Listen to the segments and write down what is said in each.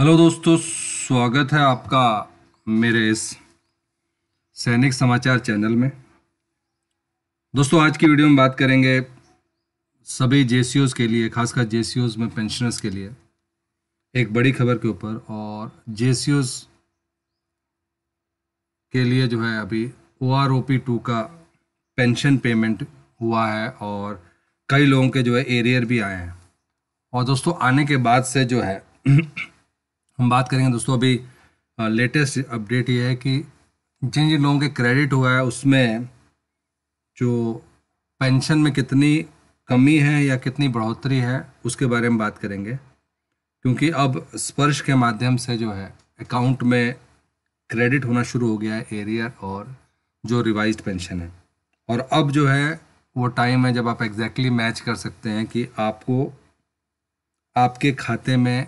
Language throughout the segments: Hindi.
हेलो दोस्तों स्वागत है आपका मेरे इस सैनिक समाचार चैनल में दोस्तों आज की वीडियो में बात करेंगे सभी जे के लिए खासकर जे में पेंशनर्स के लिए एक बड़ी खबर के ऊपर और जे के लिए जो है अभी O R O P two का पेंशन पेमेंट हुआ है और कई लोगों के जो है एरियर भी आए हैं और दोस्तों आने के बाद से जो है हम बात करेंगे दोस्तों अभी लेटेस्ट अपडेट ये है कि जिन जिन लोगों के क्रेडिट हुआ है उसमें जो पेंशन में कितनी कमी है या कितनी बढ़ोतरी है उसके बारे में बात करेंगे क्योंकि अब स्पर्श के माध्यम से जो है अकाउंट में क्रेडिट होना शुरू हो गया है एरियर और जो रिवाइज पेंशन है और अब जो है वो टाइम है जब आप एग्जैक्टली exactly मैच कर सकते हैं कि आपको आपके खाते में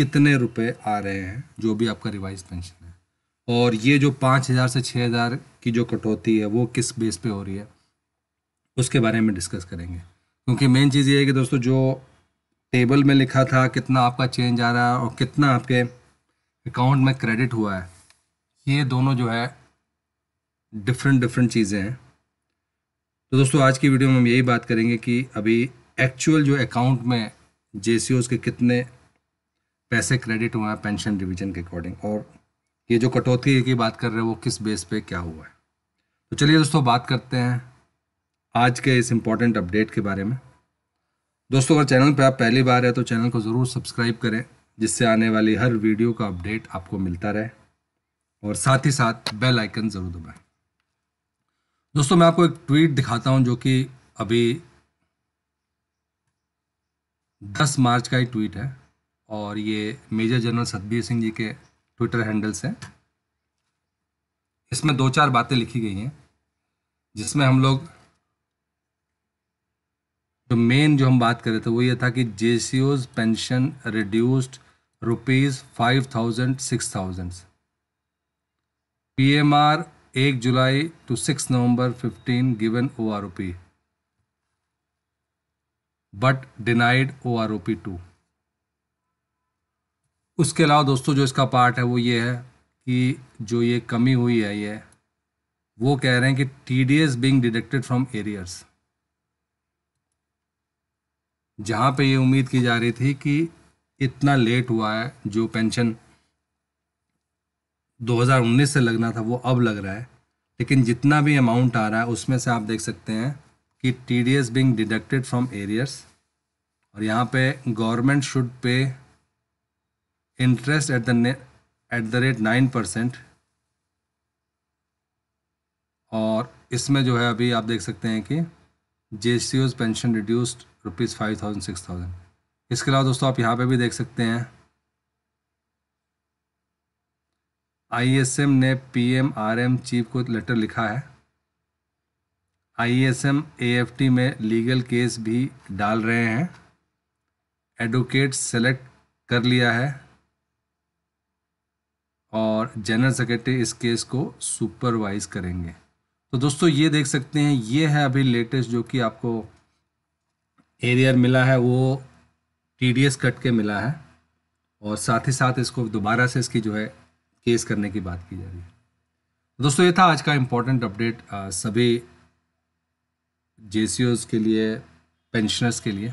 कितने रुपए आ रहे हैं जो भी आपका रिवाइज पेंशन है और ये जो पाँच हज़ार से छः हज़ार की जो कटौती है वो किस बेस पे हो रही है उसके बारे में डिस्कस करेंगे क्योंकि मेन चीज़ ये है कि दोस्तों जो टेबल में लिखा था कितना आपका चेंज आ रहा है और कितना आपके अकाउंट में क्रेडिट हुआ है ये दोनों जो है डिफरेंट डिफरेंट चीज़ें हैं तो दोस्तों आज की वीडियो में हम यही बात करेंगे कि अभी एक्चुअल जो अकाउंट में जे के कितने पैसे क्रेडिट हुआ है पेंशन रिवीजन के अकॉर्डिंग और ये जो कटौती की बात कर रहे हैं वो किस बेस पे क्या हुआ है तो चलिए दोस्तों बात करते हैं आज के इस इम्पॉर्टेंट अपडेट के बारे में दोस्तों अगर चैनल पर आप पहली बार है तो चैनल को ज़रूर सब्सक्राइब करें जिससे आने वाली हर वीडियो का अपडेट आपको मिलता रहे और साथ ही साथ बेल आइकन ज़रूर दबाएं दोस्तों मैं आपको एक ट्वीट दिखाता हूं जो कि अभी 10 मार्च का ही ट्वीट है और ये मेजर जनरल सतबीर सिंह जी के ट्विटर हैंडल्स हैं इसमें दो चार बातें लिखी गई हैं जिसमें हम लोग जो मेन जो हम बात कर रहे थे वो ये था कि J pension reduced rupees five thousand six thousand P M R एक July to six November fifteen given O R O P but denied O R O P two उसके अलावा दोस्तों जो इसका पार्ट है वो ये है कि जो ये कमी हुई है ये वो कह रहे हैं कि T D S being deducted from arrears जहाँ पे ये उम्मीद की जा रही थी कि इतना लेट हुआ है जो पेंशन 2019 से लगना था वो अब लग रहा है लेकिन जितना भी अमाउंट आ रहा है उसमें से आप देख सकते हैं कि T D S being deducted from arrears और यहाँ पे government should pay interest at the at the rate nine percent और इसमें जो है अभी आप देख सकते हैं कि J C Os pension reduced rupees five thousand six thousand इसके अलावा दोस्तों आप यहाँ पे भी देख सकते हैं आई एस एम ने P M R M chief को लेटर लिखा है I S M F T में लीगल केस भी डाल रहे हैं एडवोकेट सेलेक्ट कर लिया है और जनरल सेक्रेटरी इस केस को सुपरवाइज करेंगे तो दोस्तों ये देख सकते हैं ये है अभी लेटेस्ट जो कि आपको एरियर मिला है वो टीडीएस कट के मिला है और साथ ही साथ इसको दोबारा से इसकी जो है केस करने की बात की जा रही है तो दोस्तों ये था आज का इम्पोर्टेंट अपडेट सभी जे के लिए पेंशनर्स के लिए